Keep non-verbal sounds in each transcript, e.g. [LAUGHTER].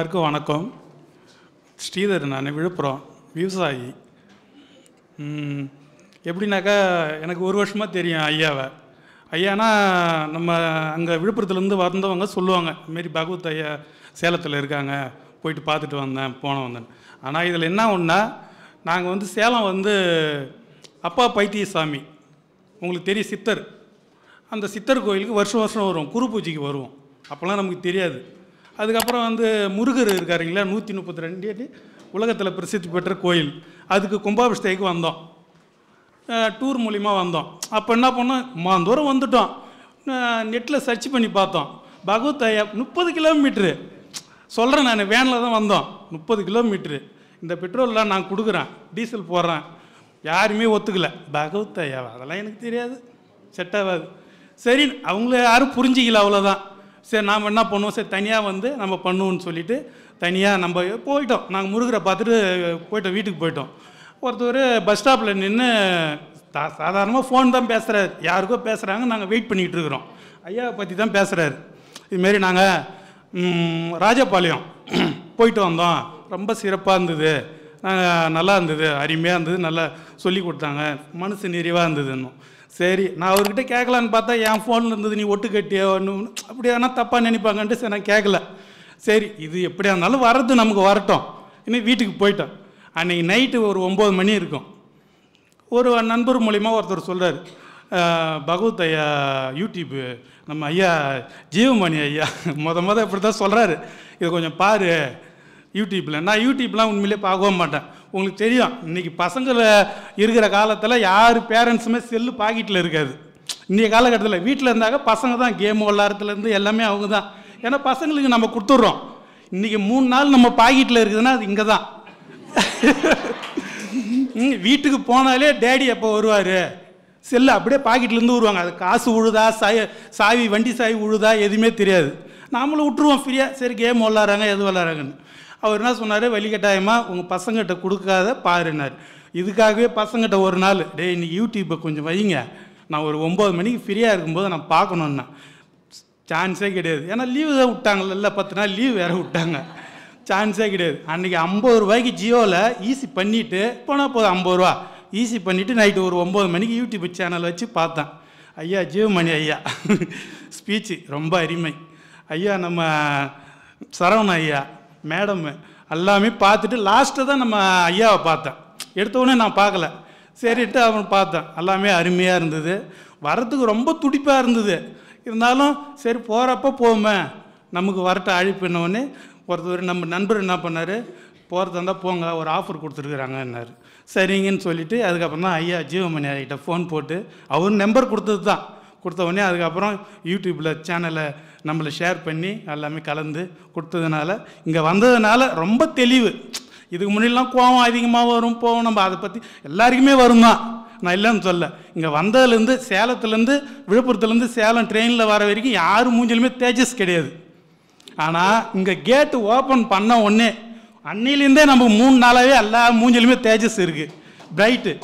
எல்லாருக்கும் வணக்கம் ஸ்ரீதர் நான் விழுப்புரம் விவசாயி எப்படின்னாக்கா எனக்கு ஒரு வருஷமாக தெரியும் ஐயாவை ஐயானா நம்ம அங்கே விழுப்புரத்துலேருந்து வந்தவங்க சொல்லுவாங்க இதுமாரி பகவத் ஐயா சேலத்தில் இருக்காங்க போயிட்டு பார்த்துட்டு வந்தேன் போன வந்தேன் ஆனால் இதில் என்ன ஒன்றா நாங்கள் வந்து சேலம் வந்து அப்பா பைத்தியசாமி உங்களுக்கு தெரியும் சித்தர் அந்த சித்தர் கோயிலுக்கு வருஷம் வருஷம் வருவோம் குரு பூஜைக்கு வருவோம் அப்போல்லாம் நமக்கு தெரியாது அதுக்கப்புறம் வந்து முருகர் இருக்காருங்களா நூற்றி முப்பத்தி ரெண்டு அடி உலகத்தில் பிரசித்தி பெற்ற கோயில் அதுக்கு கும்பாபிஷேகம் வந்தோம் டூர் மூலிமா வந்தோம் அப்போ என்ன பண்ணோம் மாந்தோறும் வந்துட்டோம் நெட்டில் சர்ச் பண்ணி பார்த்தோம் பகவத் ஐயா முப்பது கிலோமீட்ரு சொல்கிறேன் நான் வேனில் தான் வந்தோம் முப்பது கிலோமீட்ரு இந்த பெட்ரோல்லாம் நான் கொடுக்குறேன் டீசல் போடுறேன் யாருமே ஒத்துக்கலை பகவத் ஐயாவா அதெல்லாம் எனக்கு தெரியாது செட் ஆகாது சரி அவங்கள யாரும் புரிஞ்சிக்கல அவ்வளோதான் சரி நாம் என்ன பண்ணுவோம் சரி தனியாக வந்து நம்ம பண்ணுவோம்னு சொல்லிவிட்டு தனியாக நம்ம போயிட்டோம் நாங்கள் முருகரை பார்த்துட்டு போயிட்டோம் வீட்டுக்கு போயிட்டோம் ஒருத்தர் பஸ் ஸ்டாப்பில் நின்று தா சாதாரணமாக ஃபோன் தான் பேசுகிறாரு யாருக்கோ பேசுகிறாங்க நாங்கள் வெயிட் பண்ணிகிட்டு இருக்கிறோம் ஐயாவை பற்றி தான் பேசுகிறாரு இதுமாரி நாங்கள் ராஜபாளையம் [CLEARS THROAT] போயிட்டு வந்தோம் ரொம்ப சிறப்பாக இருந்தது நாங்கள் நல்லா இருந்தது அருமையாக இருந்தது நல்லா சொல்லி கொடுத்தாங்க மனசு நிறைவாக இன்னும் சரி நான் அவர்கிட்ட கேட்கலான்னு பார்த்தா என் ஃபோனில் இருந்தது நீ ஒட்டு கட்டியோ ஒன்று அப்படி ஆனால் தப்பாக நினைப்பாங்கன்ட்டு சரி நான் கேட்கல சரி இது எப்படியா இருந்தாலும் வரது நமக்கு வரட்டும் இன்னும் வீட்டுக்கு போயிட்டோம் அன்றைக்கி நைட்டு ஒரு ஒம்பது மணி இருக்கும் ஒரு நண்பர் மூலிமா ஒருத்தர் சொல்கிறார் பகவத் ஐயா யூடியூப்பு நம்ம ஐயா ஜீவமணி ஐயா மொத மொதல் இப்படி தான் சொல்கிறாரு இதை கொஞ்சம் பாரு யூடியூப்பில் நான் யூடியூப்லாம் உண்மையிலே பார்க்கவும் மாட்டேன் உங்களுக்கு தெரியும் இன்றைக்கி பசங்களில் இருக்கிற காலத்தில் யார் பேரண்ட்ஸுமே செல்லு பாக்கெட்டில் இருக்காது இன்றைய காலகட்டத்தில் வீட்டில் இருந்தாக்க பசங்க தான் கேம் விளாட்றதுலேருந்து எல்லாமே அவங்க தான் ஏன்னா பசங்களுக்கு நம்ம கொடுத்துட்றோம் இன்றைக்கி மூணு நாள் நம்ம பாக்கெட்டில் இருக்குதுன்னா அது இங்கே தான் வீட்டுக்கு போனாலே டேடி எப்போ வருவார் செல்லு அப்படியே பாக்கெட்லேருந்து விடுவாங்க அது காசு உழுதா சாய் சாவி வண்டி சாவி உழுதா எதுவுமே தெரியாது நாமளும் விட்டுருவோம் ஃப்ரீயாக சரி கேம் விளாட்றாங்க எது விளாட்றாங்கன்னு அவர் என்ன சொன்னார் வழிகட்டாயமாக உங்கள் பசங்கிட்ட கொடுக்காத பாருனார் இதுக்காகவே பசங்கிட்ட ஒரு நாள் டே இன்னைக்கு யூடியூப்பை கொஞ்சம் வைங்க நான் ஒரு ஒம்பது மணிக்கு ஃப்ரீயாக இருக்கும்போது நான் பார்க்கணுன்னா சான்ஸே கிடையாது ஏன்னா லீவு தான் விட்டாங்கல்ல பத்து நாள் லீவ் வேறு விட்டாங்க சான்ஸே கிடையாது அன்றைக்கி ஐம்பது ரூபாய்க்கு ஜியோவில் ஈஸி பண்ணிவிட்டு போனால் போதும் ஐம்பது ரூபா ஈஸி பண்ணிவிட்டு நைட்டு ஒரு ஒம்பது மணிக்கு யூடியூப் சேனல் வச்சு பார்த்தேன் ஐயா ஜீவமணி ஐயா ஸ்பீச்சு [LAUGHS] ரொம்ப அருமை ஐயா நம்ம சரவண ஐயா மேடம் எல்லாமே பார்த்துட்டு லாஸ்ட்டு தான் நம்ம ஐயாவை பார்த்தேன் எடுத்தோடனே நான் பார்க்கல சரிட்டு அவன் பார்த்தேன் எல்லாமே அருமையாக இருந்தது வரத்துக்கு ரொம்ப துடிப்பாக இருந்தது இருந்தாலும் சரி போகிறப்ப போமே நமக்கு வரட்ட என்னவொன்னே ஒருத்தர் நம்ம நண்பர் என்ன பண்ணார் போகிறதா இருந்தால் போங்க ஒரு ஆஃபர் கொடுத்துருக்குறாங்கன்னாரு சரிங்கன்னு சொல்லிவிட்டு அதுக்கப்புறம் தான் ஐயா ஜீவமணி ஆகிட்ட ஃபோன் போட்டு அவர் நம்பர் கொடுத்தது தான் கொடுத்த உடனே அதுக்கப்புறம் யூடியூப்பில் சேனலை நம்மளை ஷேர் பண்ணி எல்லாமே கலந்து கொடுத்ததுனால இங்கே வந்ததுனால ரொம்ப தெளிவு இதுக்கு முன்னிலாம் கோவம் அதிகமாக வரும் போவோம் நம்ம அதை பற்றி எல்லாருக்குமே வரும் தான் நான் இல்லைன்னு சொல்ல இங்கே வந்ததுலேருந்து சேலத்துலேருந்து விழுப்புரத்துலேருந்து சேலம் ட்ரெயினில் வர வரைக்கும் யார் மூஞ்சிலுமே தேஜஸ் கிடையாது ஆனால் இங்கே கேட்டு ஓப்பன் பண்ண உடனே அன்னிலேருந்தே நம்ம மூணு நாளாகவே எல்லா மூஞ்சிலுமே தேஜஸ் இருக்குது பிரைட்டு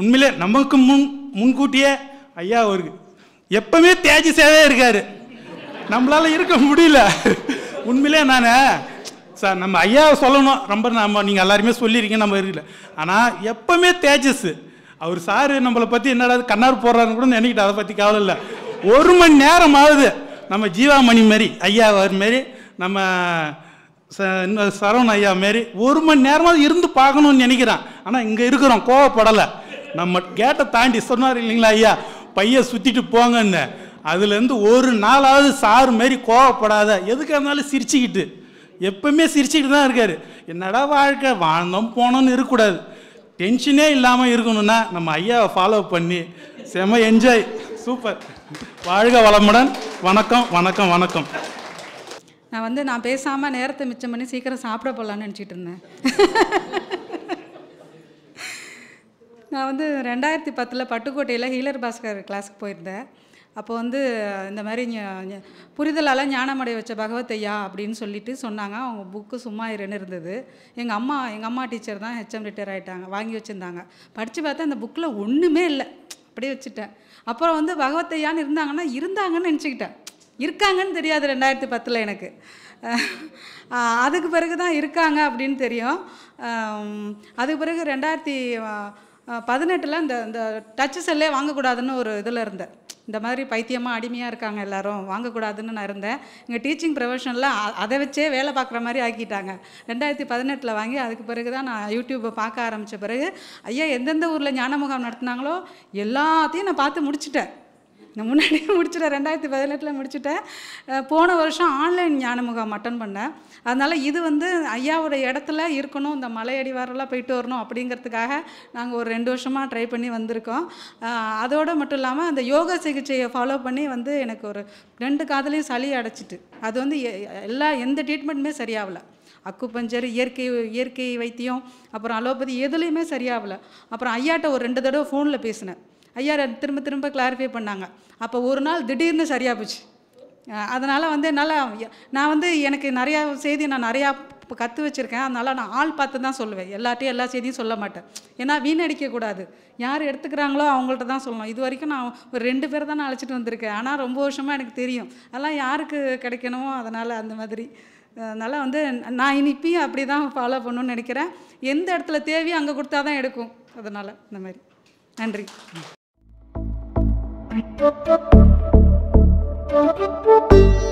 உண்மையிலே நமக்கு முன் முன்கூட்டியே ஐயா ஒரு எப்பவுமே தேஜஸாகவே இருக்கார் நம்மளால் இருக்க முடியல உண்மையிலே நான் சார் நம்ம ஐயா சொல்லணும் ரொம்ப நம்ம நீங்கள் எல்லாருமே சொல்லியிருக்கீங்க நம்ம இருக்கல ஆனால் எப்பவுமே தேஜஸ் அவர் சார் நம்மளை பற்றி என்னடா கண்ணார் போடுறாருன்னு கூட நினைக்கிட்டு அதை பற்றி கவலை இல்லை ஒரு மணி நேரம் ஆகுது நம்ம ஜீவாமணி மாரி ஐயா அவர் மாரி நம்ம சரவண ஐயா மாரி ஒரு மணி நேரமாவது இருந்து பார்க்கணும்னு நினைக்கிறான் ஆனால் இங்கே இருக்கிறோம் கோவப்படலை நம்ம கேட்டை தாண்டி சொன்னார் இல்லைங்களா ஐயா பையன் சுற்றிட்டு போங்கன்னு அதுலேருந்து ஒரு நாளாவது சார் மாரி கோவப்படாத எதுக்காக இருந்தாலும் சிரிச்சுக்கிட்டு எப்பவுமே சிரிச்சுக்கிட்டு தான் இருக்கார் என்னடா வாழ்க்கை வாழ்ந்தோம் போனோன்னு இருக்கக்கூடாது டென்ஷனே இல்லாமல் இருக்கணும்னா நம்ம ஐயாவை ஃபாலோ பண்ணி செம என்ஜாய் சூப்பர் வாழ்க வளமுடன் வணக்கம் வணக்கம் வணக்கம் நான் வந்து நான் பேசாமல் நேரத்தை மிச்சம் பண்ணி சீக்கிரம் சாப்பிட போடலான்னு நினச்சிட்டு இருந்தேன் நான் வந்து ரெண்டாயிரத்தி பத்தில் பட்டுக்கோட்டையில் ஹீலர் பாஸ்கர் கிளாஸுக்கு போயிருந்தேன் அப்போ வந்து இந்த மாதிரி புரிதலால் ஞானமடைய வச்ச பகவத்தையா அப்படின்னு சொல்லிட்டு சொன்னாங்க அவங்க புக்கு சும்மா இருன்னு இருந்தது எங்கள் அம்மா எங்கள் அம்மா டீச்சர் தான் ஹெச்எம் ரிட்டையர் ஆகிட்டாங்க வாங்கி வச்சுருந்தாங்க படித்து பார்த்தா அந்த புக்கில் ஒன்றுமே இல்லை அப்படியே வச்சுட்டேன் அப்புறம் வந்து பகவத்தையான்னு இருந்தாங்கன்னா இருந்தாங்கன்னு நினச்சிக்கிட்டேன் இருக்காங்கன்னு தெரியாது ரெண்டாயிரத்தி பத்தில் எனக்கு அதுக்கு பிறகு தான் இருக்காங்க அப்படின்னு தெரியும் அதுக்கு பிறகு ரெண்டாயிரத்தி பதினெட்டில் இந்த இந்த டச்சு செல்லே வாங்கக்கூடாதுன்னு ஒரு இதில் இருந்தேன் இந்த மாதிரி பைத்தியமாக அடிமையாக இருக்காங்க எல்லோரும் வாங்கக்கூடாதுன்னு நான் இருந்தேன் இங்கே டீச்சிங் ப்ரொஃபஷனில் அதை வச்சே வேலை பார்க்குற மாதிரி ஆக்கிட்டாங்க ரெண்டாயிரத்தி பதினெட்டில் வாங்கி அதுக்கு பிறகு தான் நான் யூடியூப்பை பார்க்க ஆரம்பித்த பிறகு ஐயா எந்தெந்த ஊரில் ஞான முகாம் நடத்தினாங்களோ எல்லாத்தையும் நான் பார்த்து முடிச்சிட்டேன் நான் முன்னாடியே [LAUGHS] முடிச்சுட்டேன் ரெண்டாயிரத்தி பதினெட்டில் முடிச்சுட்டேன் போன வருஷம் ஆன்லைன் ஞான முகாம் அட்டன் பண்ணேன் அதனால் இது வந்து ஐயாவோட இடத்துல இருக்கணும் இந்த மலையடிவாரெல்லாம் போயிட்டு வரணும் அப்படிங்கிறதுக்காக நாங்கள் ஒரு ரெண்டு வருஷமாக ட்ரை பண்ணி வந்திருக்கோம் அதோடு மட்டும் இல்லாமல் அந்த யோகா சிகிச்சையை ஃபாலோ பண்ணி வந்து எனக்கு ஒரு ரெண்டு காதலையும் சளி அடைச்சிட்டு அது வந்து எல்லா எந்த ட்ரீட்மெண்ட்டுமே சரியாகலை அக்குப்பஞ்சர் இயற்கை இயற்கை வைத்தியம் அப்புறம் அலோபதி எதுலேயுமே சரியாகலை அப்புறம் ஐயாட்ட ஒரு ரெண்டு தடவை ஃபோனில் பேசினேன் ஐயா திரும்ப திரும்ப கிளாரிஃபை பண்ணாங்க அப்போ ஒரு நாள் திடீர்னு சரியாக போச்சு அதனால் வந்து என்னால் நான் வந்து எனக்கு நிறையா செய்தி நான் நிறையா இப்போ கற்று வச்சுருக்கேன் அதனால் நான் ஆள் பார்த்து தான் சொல்லுவேன் எல்லாட்டையும் எல்லா செய்தியும் சொல்ல மாட்டேன் ஏன்னா வீணடிக்கக்கூடாது யார் எடுத்துக்கிறாங்களோ அவங்கள்ட்ட தான் சொல்லணும் இது வரைக்கும் நான் ஒரு ரெண்டு பேர் தான் நான் அழைச்சிட்டு வந்திருக்கேன் ஆனால் ரொம்ப வருஷமாக எனக்கு தெரியும் அதெல்லாம் யாருக்கு கிடைக்கணுமோ அதனால் அந்த மாதிரி அதனால் வந்து நான் இனிப்பையும் அப்படி தான் ஃபாலோ பண்ணணும்னு நினைக்கிறேன் எந்த இடத்துல தேவையோ அங்கே கொடுத்தா தான் எடுக்கும் அதனால் இந்த மாதிரி நன்றி Thank you.